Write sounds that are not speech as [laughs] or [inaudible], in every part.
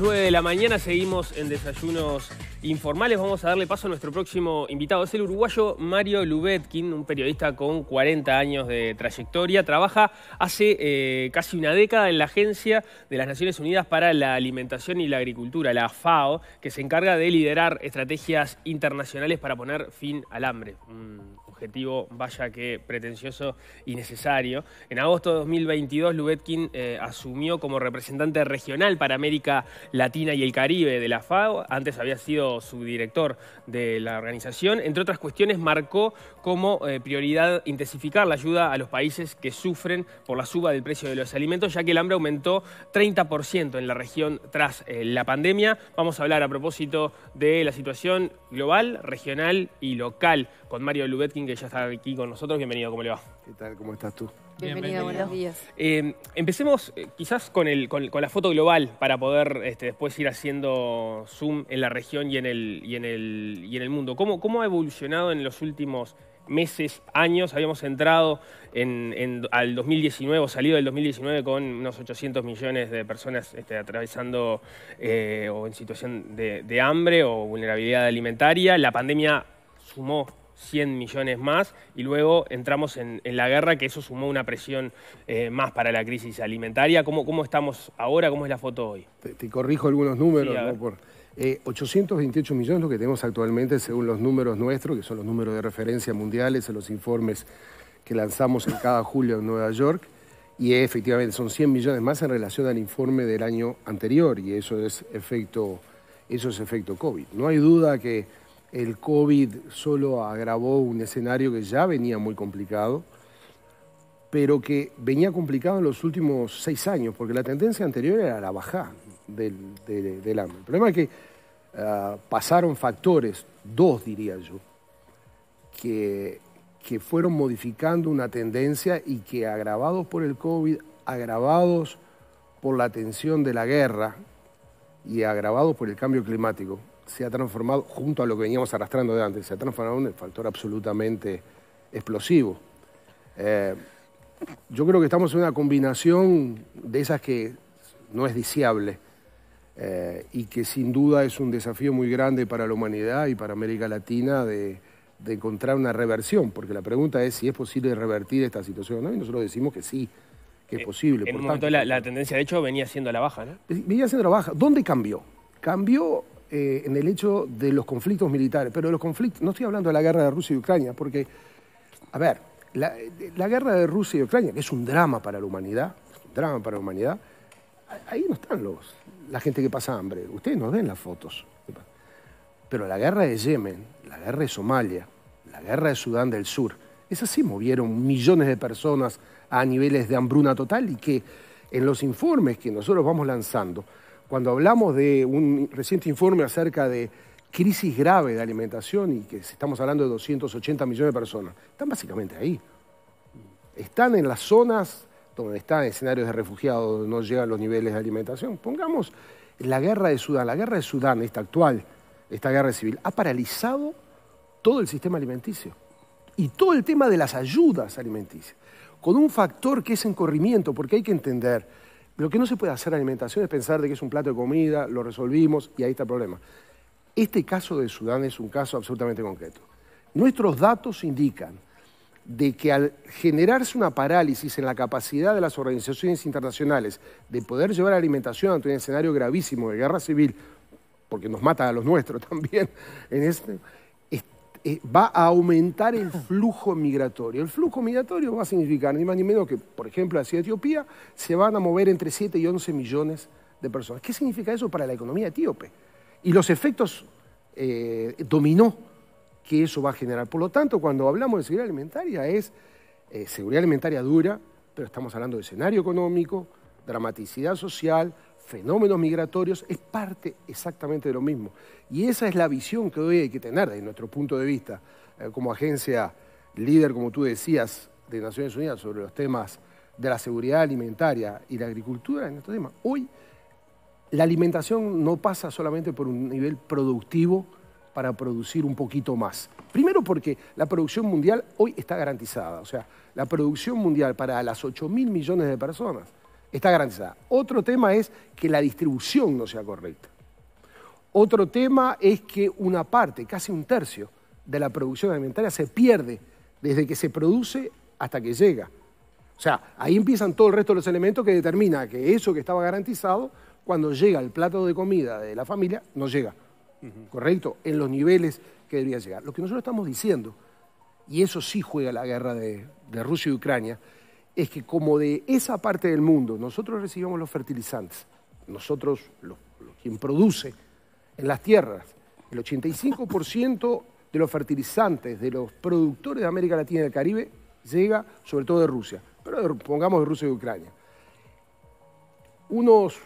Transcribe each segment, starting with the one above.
9 de la mañana seguimos en desayunos informales. Vamos a darle paso a nuestro próximo invitado. Es el uruguayo Mario Lubetkin, un periodista con 40 años de trayectoria. Trabaja hace eh, casi una década en la Agencia de las Naciones Unidas para la Alimentación y la Agricultura, la FAO, que se encarga de liderar estrategias internacionales para poner fin al hambre objetivo, vaya que pretencioso y necesario. En agosto de 2022, Lubetkin eh, asumió como representante regional para América Latina y el Caribe de la FAO. Antes había sido subdirector de la organización. Entre otras cuestiones, marcó como eh, prioridad intensificar la ayuda a los países que sufren por la suba del precio de los alimentos, ya que el hambre aumentó 30% en la región tras eh, la pandemia. Vamos a hablar a propósito de la situación global, regional y local con Mario Lubetkin que ya está aquí con nosotros. Bienvenido, ¿cómo le va? ¿Qué tal? ¿Cómo estás tú? Bienvenido, buenos días. Eh, empecemos eh, quizás con, con, la foto global para poder este, después ir haciendo zoom en la región y en el, en el, y en el mundo. ¿Cómo, ¿Cómo ha evolucionado en los últimos meses, años. Habíamos entrado al 2019 o salido del 2019 con unos 800 millones de personas este, atravesando eh, o en situación de hambre o vulnerabilidad alimentaria. La pandemia sumó 100 millones más y luego entramos en, la guerra, que eso sumó una presión eh, más para la crisis alimentaria. ¿Cómo, ¿Cómo, estamos ahora? ¿Cómo es la foto hoy? Te, corrijo algunos números. Por, 828 eh, millones lo que tenemos actualmente según los números nuestros, que son los números de referencia mundiales en los informes que lanzamos en cada julio en Nueva York. Y efectivamente son 100 millones más en relación al informe del año anterior y eso es efecto, eso es efecto COVID. No hay duda que el COVID solo agravó un escenario que ya venía muy complicado, pero que venía complicado en los últimos seis años, porque la tendencia anterior era la bajada del, hambre. El problema es que ah, pasaron factores, dos diría yo, que, que fueron modificando una tendencia y que agravados por el COVID, agravados por la tensión de la guerra y agravados por el cambio climático, se ha transformado, junto a lo que veníamos arrastrando de antes, se ha transformado en un factor absolutamente explosivo. Eh, yo creo que estamos en una combinación de esas que no es deseable eh, y que sin duda es un desafío muy grande para la humanidad y para América Latina de, encontrar una reversión, porque la pregunta es si es posible revertir esta situación. Y nosotros decimos que sí, que es eh, posible. En por un tanto, momento la, tendencia, de hecho, venía siendo a la baja, ¿no? Venía siendo a la baja. ¿Dónde cambió? Cambió eh, en el hecho de los conflictos militares, pero los conflictos, no estoy hablando de la guerra de Rusia y Ucrania, porque, a ver, la, guerra de Rusia y Ucrania, que es un drama para la humanidad, un drama para la humanidad, ahí no están los, la gente que pasa hambre, ustedes nos ven las fotos. Pero la guerra de Yemen, la guerra de Somalia, la guerra de Sudán del Sur, esas sí movieron millones de personas a niveles de hambruna total y que en los informes que nosotros vamos lanzando, cuando hablamos de un reciente informe acerca de crisis grave de alimentación y que estamos hablando de 280 millones de personas, están básicamente ahí. Están en las zonas donde están escenarios de refugiados, donde no llegan los niveles de alimentación. Pongamos la guerra de Sudán. La guerra de Sudán, esta actual, esta guerra civil, ha paralizado todo el sistema alimenticio y todo el tema de las ayudas alimenticias, con un factor que es encorrimiento, porque hay que entender lo que no se puede hacer alimentación es pensar de que es un plato de comida, lo resolvimos y ahí está el problema. Este caso de Sudán es un caso absolutamente concreto. Nuestros datos indican de que al generarse una parálisis en la capacidad de las organizaciones internacionales de poder llevar alimentación ante un escenario gravísimo de guerra civil, porque nos mata a los nuestros [laughs] también, en este, eh, va a aumentar el flujo migratorio. El flujo migratorio va a significar ni más ni menos que, por ejemplo, hacia Etiopía se van a mover entre 7 y 11 millones de personas. ¿Qué significa eso para la economía etíope? Y los efectos eh, dominó que eso va a generar. Por lo tanto, cuando hablamos de seguridad alimentaria es eh, seguridad alimentaria dura, pero estamos hablando de escenario económico, dramaticidad social, fenómenos migratorios es parte exactamente de lo mismo. Y esa es la visión que hoy hay que tener desde nuestro punto de vista eh, como agencia líder, como tú decías, de Naciones Unidas sobre los temas de la seguridad alimentaria y la agricultura en este tema. Hoy la alimentación no pasa solamente por un nivel productivo para producir un poquito más. Primero porque la producción mundial hoy está garantizada, o sea, la producción mundial para las 8 mil millones de personas está garantizada. Otro tema es que la distribución no sea correcta. Otro tema es que una parte, casi un tercio, de la producción alimentaria se pierde desde que se produce hasta que llega. O sea, ahí empiezan todo el resto de los elementos que determina que eso que estaba garantizado, cuando llega el plato de comida de la familia, no llega. ¿Correcto? En los niveles que debería llegar. Lo que nosotros estamos diciendo, y eso sí juega la guerra de Rusia y Ucrania, es que como de esa parte del mundo nosotros recibimos los fertilizantes, nosotros, quien produce en las tierras, el 85% de los fertilizantes de los productores de América Latina y del Caribe llega sobre todo de Rusia, pero pongamos de Rusia y Ucrania. Unos,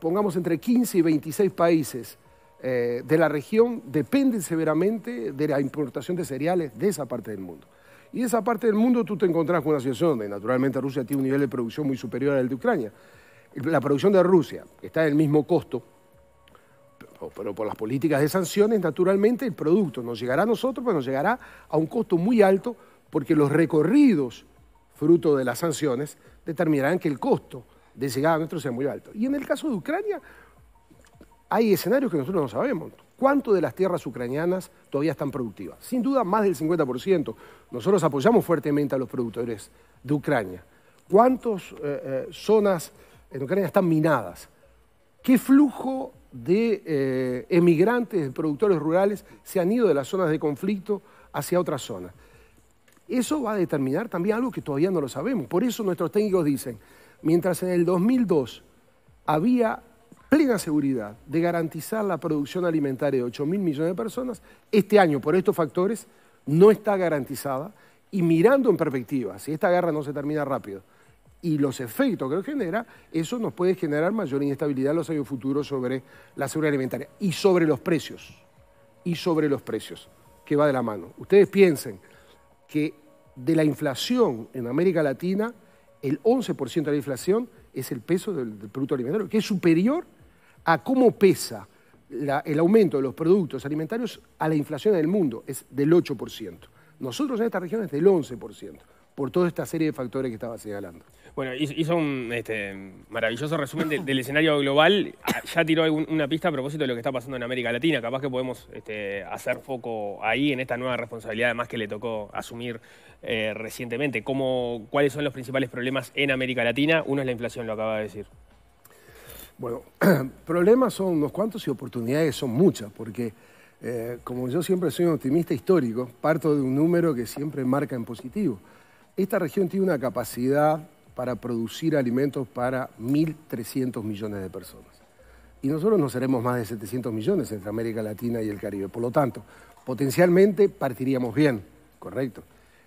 pongamos entre 15 y 26 países eh, de la región dependen severamente de la importación de cereales de esa parte del mundo. Y esa parte del mundo tú te encontrás con una situación donde naturalmente Rusia tiene un nivel de producción muy superior al de Ucrania. La producción de Rusia está en el mismo costo, pero por las políticas de sanciones, naturalmente el producto nos llegará a nosotros, pero nos llegará a un costo muy alto porque los recorridos fruto de las sanciones determinarán que el costo de llegada a nuestro sea muy alto. Y en el caso de Ucrania, hay escenarios que nosotros no sabemos. ¿Cuánto de las tierras ucranianas todavía están productivas? Sin duda, más del 50%. Nosotros apoyamos fuertemente a los productores de Ucrania. ¿Cuántas eh, eh, zonas en Ucrania están minadas? ¿Qué flujo de eh, emigrantes, de productores rurales, se han ido de las zonas de conflicto hacia otras zonas? Eso va a determinar también algo que todavía no lo sabemos. Por eso nuestros técnicos dicen, mientras en el 2002 había plena seguridad de garantizar la producción alimentaria de 8 mil millones de personas, este año por estos factores no está garantizada y mirando en perspectiva, si esta guerra no se termina rápido y los efectos que genera, eso nos puede generar mayor inestabilidad en los años futuros sobre la seguridad alimentaria y sobre los precios, y sobre los precios, que va de la mano. Ustedes piensen que de la inflación en América Latina, el 11% de la inflación es el peso del, del producto alimentario, que es superior a cómo pesa el aumento de los productos alimentarios a la inflación del mundo, es del 8%. Nosotros en esta región es del 11%, por toda esta serie de factores que estaba señalando. Bueno, hizo un este, maravilloso resumen del escenario global. Ah, ya tiró una pista a propósito de lo que está pasando en América Latina. Capaz que podemos este, hacer foco ahí en esta nueva responsabilidad, además que le tocó asumir eh, recientemente. ¿Cómo, ¿Cuáles son los principales problemas en América Latina? Uno es la inflación, lo acaba de decir. Bueno, [clears throat] problemas son unos cuantos y oportunidades son muchas, porque eh, como yo siempre soy un optimista histórico, parto de un número que siempre marca en positivo. Esta región tiene una capacidad para producir alimentos para 1.300 millones de personas. Y nosotros no seremos más de 700 millones entre América Latina y el Caribe. Por lo tanto, potencialmente partiríamos bien, correcto.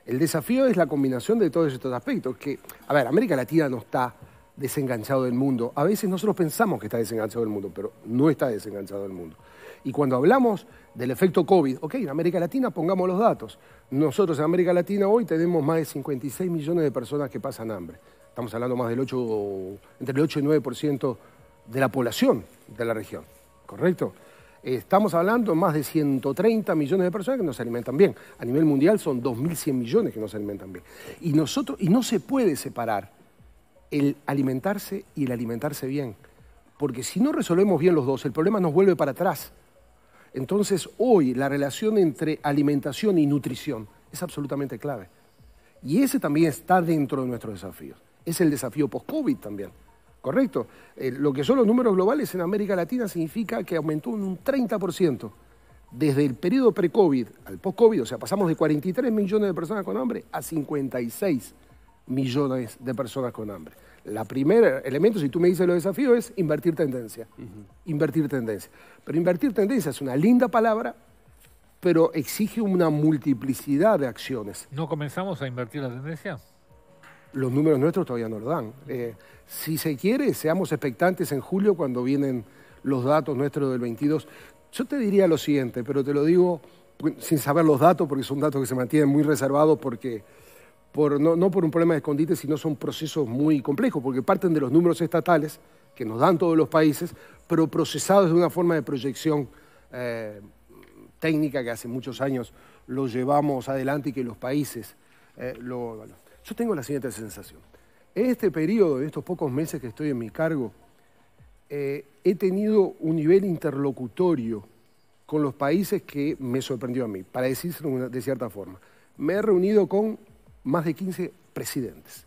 El desafío es la combinación de todos estos aspectos, que, a ver, América Latina no está desenganchado del mundo. A veces nosotros pensamos que está desenganchado del mundo, pero no está desenganchado del mundo. Y cuando hablamos del efecto COVID, ok, en América Latina pongamos los datos. Nosotros en América Latina hoy tenemos más de 56 millones de personas que pasan hambre. Estamos hablando más del 8, entre el 8 y 9% de la población de la región, ¿correcto? Estamos hablando más de 130 millones de personas que no se alimentan bien. A nivel mundial son 2.100 millones que no se alimentan bien. Y, nosotros, y no se puede separar el alimentarse y el alimentarse bien. Porque si no resolvemos bien los dos, el problema nos vuelve para atrás. Entonces hoy la relación entre alimentación y nutrición es absolutamente clave. Y ese también está dentro de nuestros desafíos. Es el desafío post-COVID también. ¿Correcto? Eh, lo que son los números globales en América Latina significa que aumentó un 30% desde el periodo pre-COVID al post-COVID. O sea, pasamos de 43 millones de personas con hambre a 56 millones de personas con hambre. La primer elemento, si tú me dices los desafío, es invertir tendencia. Invertir tendencia. Pero invertir tendencia es una linda palabra, pero exige una multiplicidad de acciones. ¿No comenzamos a invertir la tendencia? Los números nuestros todavía no lo dan. Eh, si se quiere, seamos expectantes en julio cuando vienen los datos nuestros del 22. Yo te diría lo siguiente, pero te lo digo pues, sin saber los datos, porque son datos que se mantienen muy reservados porque no, por un problema de escondite, sino son procesos muy complejos, porque parten de los números estatales que nos dan todos los países, pero procesados de una forma de proyección eh, técnica que hace muchos años lo llevamos adelante y que los países eh, lo... yo tengo la siguiente sensación. En este periodo, en estos pocos meses que estoy en mi cargo, eh, he tenido un nivel interlocutorio con los países que me sorprendió a mí, para decirlo de cierta forma. Me he reunido con más de 15 presidentes.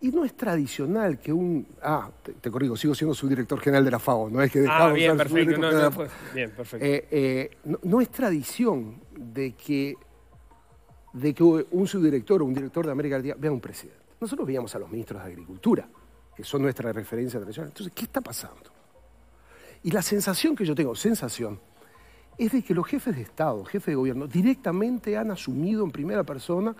Y no es tradicional que un... Ah, te, corrigo, corrijo, sigo siendo subdirector general de la FAO, no es que... Ah, bien, perfecto. No, pues, bien, perfecto. Eh, eh, no, es tradición de que, de que un subdirector o un director de América Día vea un presidente. Nosotros veíamos a los ministros de Agricultura, que son nuestra referencia tradicional. Entonces, ¿qué está pasando? Y la sensación que yo tengo, sensación, es de que los jefes de Estado, jefes de gobierno, directamente han asumido en primera persona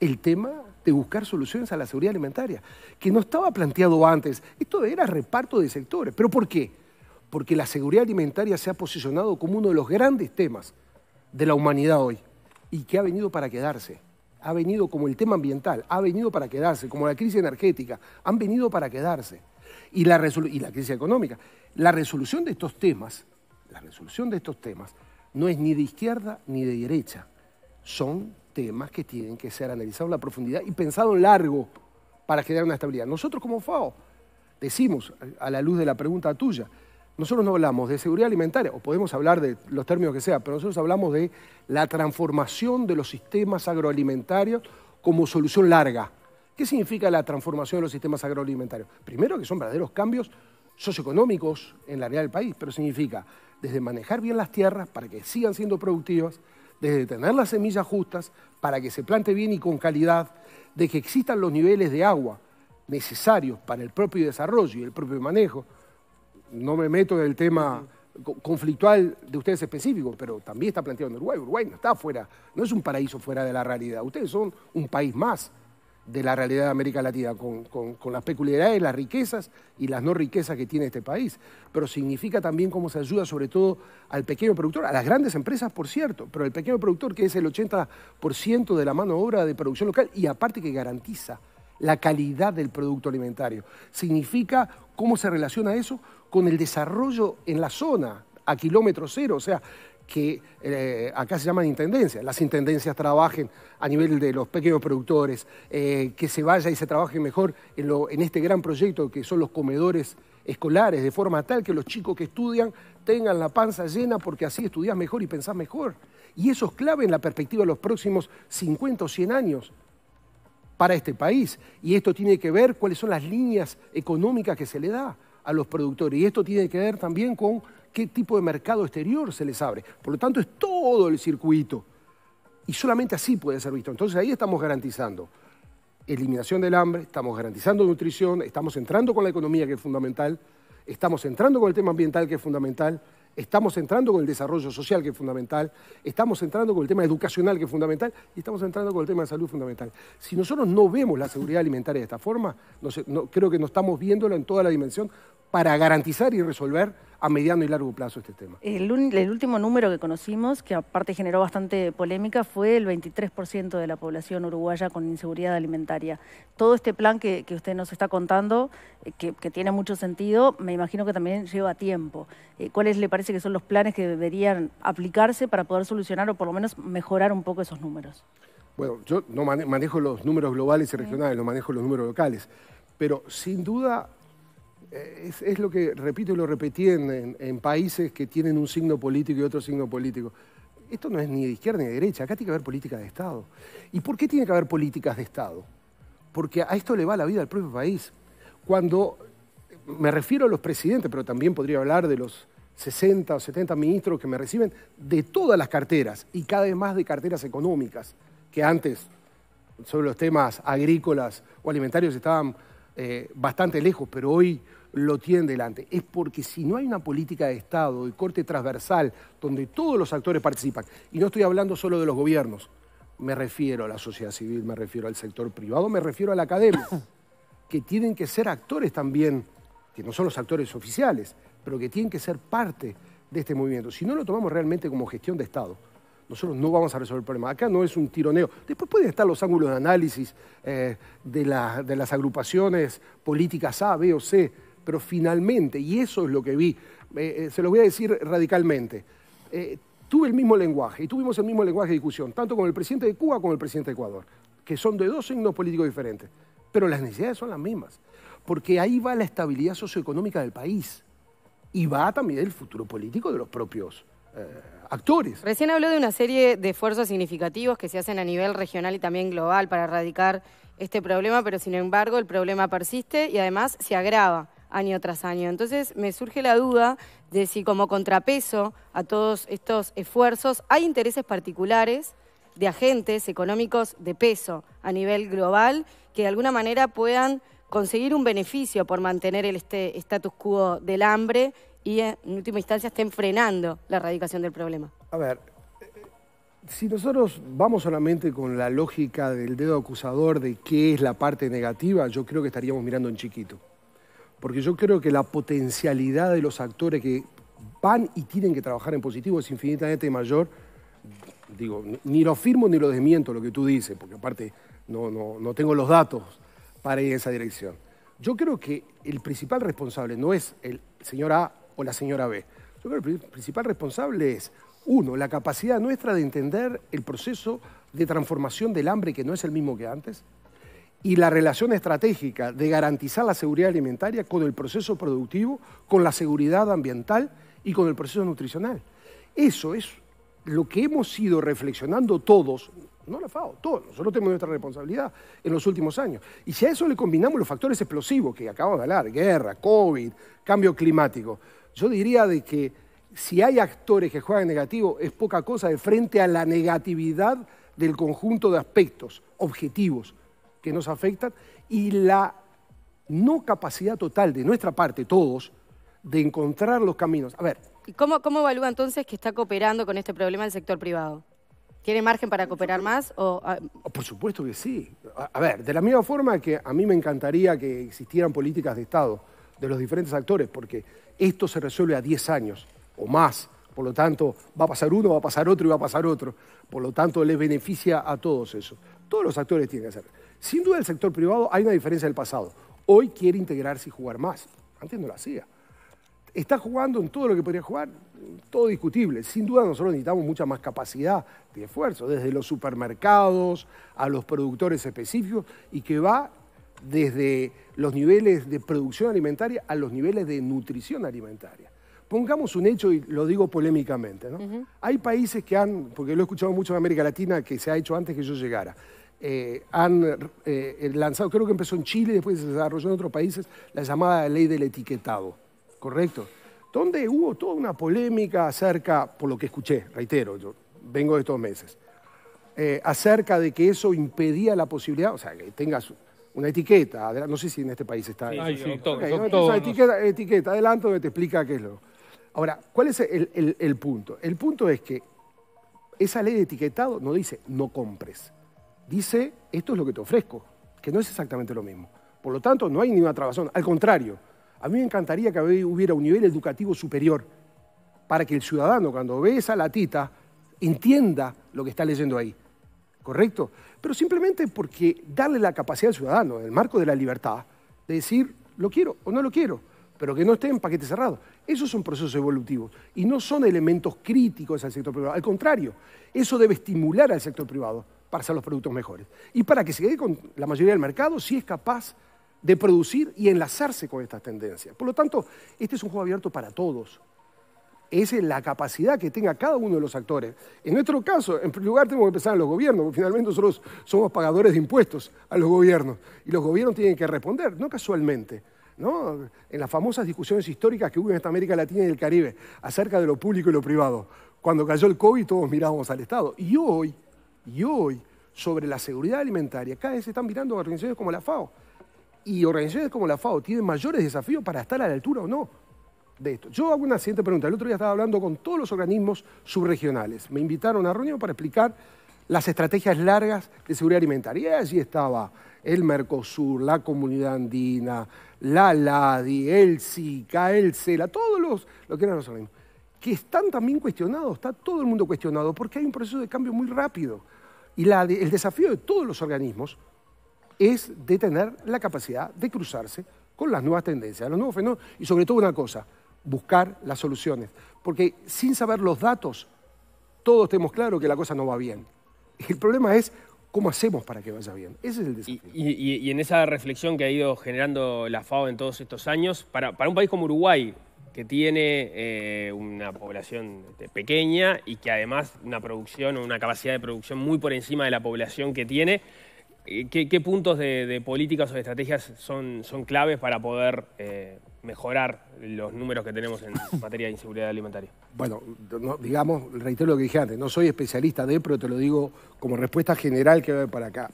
el tema de buscar soluciones a la seguridad alimentaria, que no estaba planteado antes. Esto era reparto de sectores. ¿Pero por qué? Porque la seguridad alimentaria se ha posicionado como uno de los grandes temas de la humanidad hoy y que ha venido para quedarse. Ha venido como el tema ambiental, ha venido para quedarse, como la crisis energética, han venido para quedarse. Y la, y la crisis económica. La resolución de estos temas, la resolución de estos temas no es ni de izquierda ni de derecha. Son temas que tienen que ser analizados en la profundidad y pensados largo para generar una estabilidad. Nosotros como FAO decimos, a la luz de la pregunta tuya, nosotros no hablamos de seguridad alimentaria, o podemos hablar de los términos que sea, pero nosotros hablamos de la transformación de los sistemas agroalimentarios como solución larga. ¿Qué significa la transformación de los sistemas agroalimentarios? Primero que son verdaderos cambios socioeconómicos en la realidad del país, pero significa desde manejar bien las tierras para que sigan siendo productivas, desde tener las semillas justas para que se plante bien y con calidad, de que existan los niveles de agua necesarios para el propio desarrollo y el propio manejo. No me meto en el tema conflictual de ustedes específico, pero también está planteado en Uruguay. Uruguay no está fuera, no es un paraíso fuera de la realidad. Ustedes son un país más de la realidad de América Latina, con, las peculiaridades, las riquezas y las no riquezas que tiene este país. Pero significa también cómo se ayuda sobre todo al pequeño productor, a las grandes empresas, por cierto, pero el pequeño productor que es el 80% de la mano obra de producción local y aparte que garantiza la calidad del producto alimentario. Significa cómo se relaciona eso con el desarrollo en la zona, a kilómetro cero. O sea, que eh, acá se llaman intendencias, las intendencias trabajen a nivel de los pequeños productores, eh, que se vaya y se trabaje mejor en, este gran proyecto que son los comedores escolares, de forma tal que los chicos que estudian tengan la panza llena porque así estudias mejor y pensás mejor. Y eso es clave en la perspectiva de los próximos 50 o 100 años para este país. Y esto tiene que ver cuáles son las líneas económicas que se le da a los productores. Y esto tiene que ver también con qué tipo de mercado exterior se les abre. Por lo tanto, es todo el circuito. Y solamente así puede ser visto. Entonces ahí estamos garantizando eliminación del hambre, estamos garantizando nutrición, estamos entrando con la economía que es fundamental, estamos entrando con el tema ambiental que es fundamental, estamos entrando con el desarrollo social que es fundamental, estamos entrando con el tema educacional que es fundamental y estamos entrando con el tema de salud fundamental. Si nosotros no vemos la seguridad alimentaria de esta forma, no creo que no estamos viéndolo en toda la dimensión para garantizar y resolver a mediano y largo plazo este tema. El, último número que conocimos, que aparte generó bastante polémica, fue el 23% de la población uruguaya con inseguridad alimentaria. Todo este plan que, usted nos está contando, eh, que, que, tiene mucho sentido, me imagino que también lleva tiempo. Eh, ¿Cuáles le parece que son los planes que deberían aplicarse para poder solucionar o por lo menos mejorar un poco esos números? Bueno, yo no manejo los números globales y regionales, no manejo los números locales, pero sin duda eh, es, lo que repito y lo repetí en, países que tienen un signo político y otro signo político. Esto no es ni de izquierda ni de derecha, acá tiene que haber políticas de Estado. ¿Y por qué tiene que haber políticas de Estado? Porque a esto le va la vida al propio país. Cuando me refiero a los presidentes, pero también podría hablar de los 60 o 70 ministros que me reciben de todas las carteras y cada vez más de carteras económicas, que antes sobre los temas agrícolas o alimentarios estaban eh, bastante lejos, pero hoy lo tiene delante. Es porque si no hay una política de Estado de corte transversal donde todos los actores participan, y no estoy hablando solo de los gobiernos, me refiero a la sociedad civil, me refiero al sector privado, me refiero a la academia, [coughs] que tienen que ser actores también, que no son los actores oficiales, pero que tienen que ser parte de este movimiento. Si no lo tomamos realmente como gestión de Estado, nosotros no vamos a resolver el problema. Acá no es un tironeo. Después pueden estar los ángulos de análisis eh, de, de las agrupaciones políticas A, B o C pero finalmente, y eso es lo que vi, eh, eh, se lo voy a decir radicalmente, eh, tuve el mismo lenguaje y tuvimos el mismo lenguaje de discusión, tanto con el presidente de Cuba como el presidente de Ecuador, que son de dos signos políticos diferentes, pero las necesidades son las mismas, porque ahí va la estabilidad socioeconómica del país y va también el futuro político de los propios actores. Recién habló de una serie de esfuerzos significativos que se hacen a nivel regional y también global para erradicar este problema, pero sin embargo el problema persiste y además se agrava año tras año. Entonces me surge la duda de si como contrapeso a todos estos esfuerzos hay intereses particulares de agentes económicos de peso a nivel global que de alguna manera puedan conseguir un beneficio por mantener el este status quo del hambre y eh, en última instancia estén frenando la erradicación del problema. A ver, si nosotros vamos solamente con la lógica del dedo acusador de qué es la parte negativa, yo creo que estaríamos mirando en chiquito porque yo creo que la potencialidad de los actores que van y tienen que trabajar en positivo es infinitamente mayor. Digo, ni lo afirmo ni lo desmiento lo que tú dices, porque aparte no, no, no tengo los datos para ir en esa dirección. Yo creo que el principal responsable no es el señor A o la señora B. Yo creo que el principal responsable es, uno, la capacidad nuestra de entender el proceso de transformación del hambre que no es el mismo que antes, y la relación estratégica de garantizar la seguridad alimentaria con el proceso productivo, con la seguridad ambiental y con el proceso nutricional. Eso es lo que hemos ido reflexionando todos, no la FAO, todos, nosotros tenemos nuestra responsabilidad en los últimos años. Y si a eso le combinamos los factores explosivos que acabamos de hablar, guerra, COVID, cambio climático, yo diría de que si hay actores que juegan negativo es poca cosa de frente a la negatividad del conjunto de aspectos objetivos que nos afectan y la no capacidad total de nuestra parte, todos, de encontrar los caminos. A ver. ¿Y cómo, cómo evalúa entonces que está cooperando con este problema el sector privado? ¿Tiene margen para cooperar más? O... Ah, oh, por supuesto que sí. A, ver, de la misma forma que a mí me encantaría que existieran políticas de Estado de los diferentes actores, porque esto se resuelve a 10 años o más. Por lo tanto, va a pasar uno, va a pasar otro y va a pasar otro. Por lo tanto, les beneficia a todos eso. Todos los actores tienen que hacer. Sin duda el sector privado hay una diferencia del pasado. Hoy quiere integrarse y jugar más. Antes no lo hacía. Está jugando en todo lo que podría jugar, todo discutible. Sin duda nosotros necesitamos mucha más capacidad de esfuerzo, desde los supermercados a los productores específicos y que va desde los niveles de producción alimentaria a los niveles de nutrición alimentaria. Pongamos un hecho, y lo digo polémicamente, Hay países que han, porque lo he escuchado mucho en América Latina, que se ha hecho antes que yo llegara, eh, han eh, eh, lanzado, creo que empezó en Chile, y después se desarrolló en otros países, la llamada ley del etiquetado, ¿correcto? Donde hubo toda una polémica acerca, por lo que escuché, reitero, yo vengo de estos meses, acerca de que eso impedía la posibilidad, o sea, que tengas una etiqueta, no sé si en este país está... eso. etiqueta, adelanto donde te explica qué es lo... Ahora, ¿cuál es el punto? El punto es que esa ley de etiquetado no dice no compres dice, esto es lo que te ofrezco, que no es exactamente lo mismo. Por lo tanto, no hay ninguna trabazón. Al contrario, a mí me encantaría que hubiera un nivel educativo superior para que el ciudadano, cuando ve esa latita, entienda lo que está leyendo ahí. ¿Correcto? Pero simplemente porque darle la capacidad al ciudadano, en el marco de la libertad, de decir, lo quiero o no lo quiero, pero que no esté en paquete cerrado. Esos son procesos evolutivos y no son elementos críticos al sector privado. Al contrario, eso debe estimular al sector privado para hacer los productos mejores. Y para que se quede con la mayoría del mercado, si es capaz de producir y enlazarse con estas tendencias. Por lo tanto, este es un juego abierto para todos. Esa es la capacidad que tenga cada uno de los actores. En nuestro caso, en primer lugar, tenemos que pensar en los gobiernos, porque finalmente nosotros somos pagadores de impuestos a los gobiernos. Y los gobiernos tienen que responder, no casualmente. ¿no? En las famosas discusiones históricas que hubo en esta América Latina y el Caribe acerca de lo público y lo privado. Cuando cayó el COVID, todos mirábamos al Estado. Y hoy, y hoy sobre la seguridad alimentaria, cada vez se están mirando organizaciones como la FAO. Y organizaciones como la FAO tienen mayores desafíos para estar a la altura o no de esto. Yo hago una siguiente pregunta. El otro día estaba hablando con todos los organismos subregionales. Me invitaron a reunión para explicar las estrategias largas de seguridad alimentaria. Y allí estaba el Mercosur, la comunidad andina, la LADI, el SICA, el CELA, todos los, que eran los organismos que están también cuestionados, está todo el mundo cuestionado, porque hay un proceso de cambio muy rápido. Y el desafío de todos los organismos es de tener la capacidad de cruzarse con las nuevas tendencias, los nuevos fenómenos, y sobre todo una cosa, buscar las soluciones. Porque sin saber los datos, todos tenemos claro que la cosa no va bien. El problema es ¿Cómo hacemos para que vaya bien? Ese es el desafío. Y, en esa reflexión que ha ido generando la FAO en todos estos años, para un país como Uruguay, que tiene eh, una población este, pequeña y que además una producción o una capacidad de producción muy por encima de la población que tiene. Eh, ¿Qué, puntos de, políticas o de estrategias son, son claves para poder eh, mejorar los números que tenemos en [laughs] materia de inseguridad alimentaria? Bueno, digamos, reitero lo que dije antes, no soy especialista de, pero te lo digo como respuesta general que va para acá.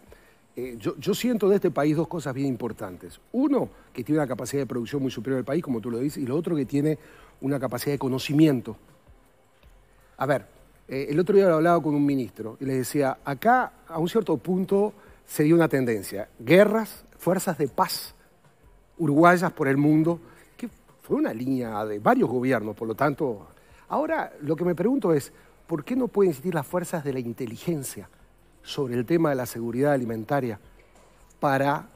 Eh, yo, siento de este país dos cosas bien importantes. Uno, que tiene una capacidad de producción muy superior al país, como tú lo dices, y lo otro, que tiene una capacidad de conocimiento. A ver, eh, el otro día lo hablaba con un ministro y le decía, acá a un cierto punto se dio una tendencia, guerras, fuerzas de paz uruguayas por el mundo, que fue una línea de varios gobiernos, por lo tanto, ahora lo que me pregunto es, ¿por qué no pueden existir las fuerzas de la inteligencia? sobre el tema de la seguridad alimentaria para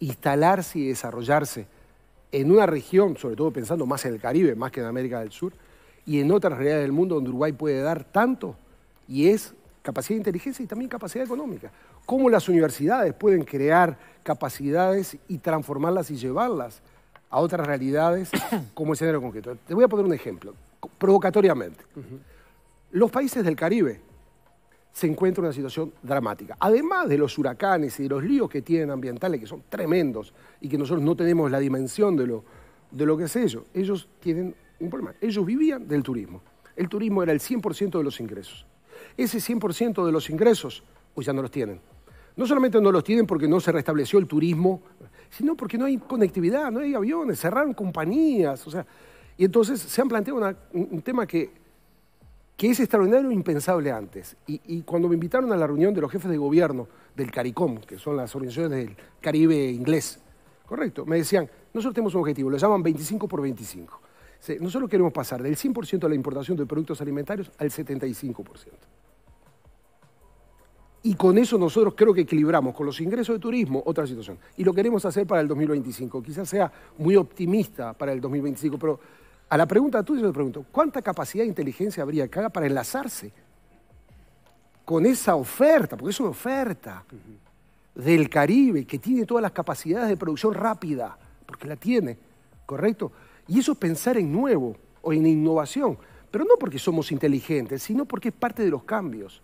instalarse y desarrollarse en una región, sobre todo pensando más en el Caribe, más que en América del Sur, y en otras realidades del mundo donde Uruguay puede dar tanto, y es capacidad de inteligencia y también capacidad económica. Cómo las universidades pueden crear capacidades y transformarlas y llevarlas a otras realidades [coughs] como escenario concreto. Te voy a poner un ejemplo, provocatoriamente. Los países del Caribe, se encuentra una situación dramática. Además de los huracanes y de los líos que tienen ambientales, que son tremendos y que nosotros no tenemos la dimensión de lo, de lo que es ello, ellos tienen un problema. Ellos vivían del turismo. El turismo era el 100% de los ingresos. Ese 100% de los ingresos hoy ya no los tienen. No solamente no los tienen porque no se restableció el turismo, sino porque no hay conectividad, no hay aviones, cerraron compañías. O sea, y entonces se han planteado un tema que que es extraordinario e impensable antes. Y, cuando me invitaron a la reunión de los jefes de gobierno del CARICOM, que son las organizaciones del Caribe inglés, correcto, me decían, nosotros tenemos un objetivo, lo llaman 25 por 25. Nosotros queremos pasar del 100% de la importación de productos alimentarios al 75%. Y con eso nosotros creo que equilibramos con los ingresos de turismo otra situación. Y lo queremos hacer para el 2025. Quizás sea muy optimista para el 2025, pero a la pregunta tuya yo te pregunto, ¿cuánta capacidad de inteligencia habría acá para enlazarse con esa oferta, porque es una oferta del Caribe que tiene todas las capacidades de producción rápida, porque la tiene, ¿correcto? Y eso es pensar en nuevo o en innovación, pero no porque somos inteligentes, sino porque es parte de los cambios.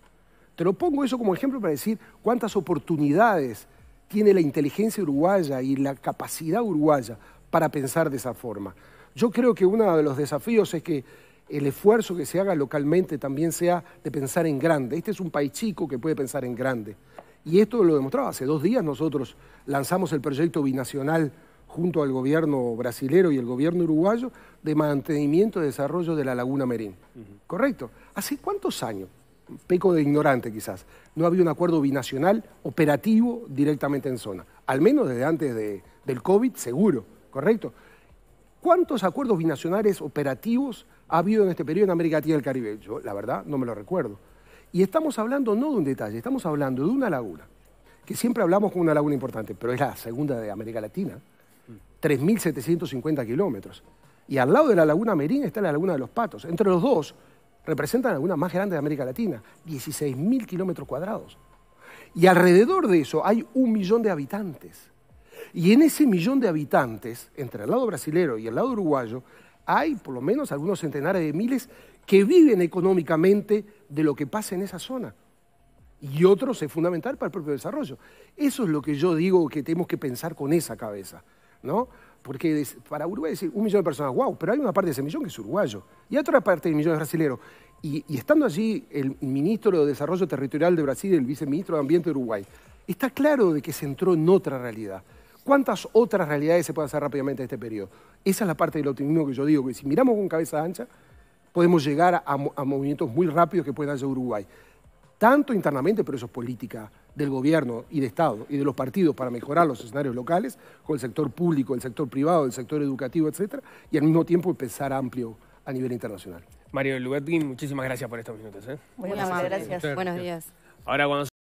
Te lo pongo eso como ejemplo para decir cuántas oportunidades tiene la inteligencia uruguaya y la capacidad uruguaya para pensar de esa forma. Yo creo que uno de los desafíos es que el esfuerzo que se haga localmente también sea de pensar en grande. Este es un país chico que puede pensar en grande. Y esto lo demostraba. Hace dos días nosotros lanzamos el proyecto binacional junto al gobierno brasilero y el gobierno uruguayo de mantenimiento y desarrollo de la laguna Merín. ¿Correcto? ¿Hace cuántos años? Peco de ignorante quizás. No había un acuerdo binacional operativo directamente en zona. Al menos desde antes del COVID, seguro. ¿Correcto? ¿Cuántos acuerdos binacionales operativos ha habido en este periodo en América Latina y el Caribe? Yo, la verdad, no me lo recuerdo. Y estamos hablando no de un detalle, estamos hablando de una laguna, que siempre hablamos como una laguna importante, pero es la segunda de América Latina, 3.750 kilómetros. Y al lado de la laguna Merín está la laguna de los Patos. Entre los dos representan la laguna más grande de América Latina, 16.000 kilómetros cuadrados. Y alrededor de eso hay un millón de habitantes. Y en ese millón de habitantes, entre el lado brasilero y el lado uruguayo, hay por lo menos algunos centenares de miles que viven económicamente de lo que pasa en esa zona. Y otros es fundamental para el propio desarrollo. Eso es lo que yo digo que tenemos que pensar con esa cabeza, ¿no? Porque para Uruguay decir un millón de personas, wow, pero hay una parte de ese millón que es uruguayo y otra parte de millón es brasilero. Y, y estando allí el ministro de Desarrollo Territorial de Brasil y el viceministro de Ambiente de Uruguay, está claro de que se entró en otra realidad. ¿Cuántas otras realidades se pueden hacer rápidamente en este periodo? Esa es la parte del optimismo que yo digo, que si miramos con cabeza ancha, podemos llegar a, movimientos muy rápidos que pueda hacer Uruguay. Tanto internamente, pero eso es política del gobierno y de Estado y de los partidos para mejorar los escenarios locales, con el sector público, el sector privado, el sector educativo, etcétera, y al mismo tiempo empezar amplio a nivel internacional. Mario Lubetkin, muchísimas gracias por estos minutos. ¿eh? gracias. Buenos días.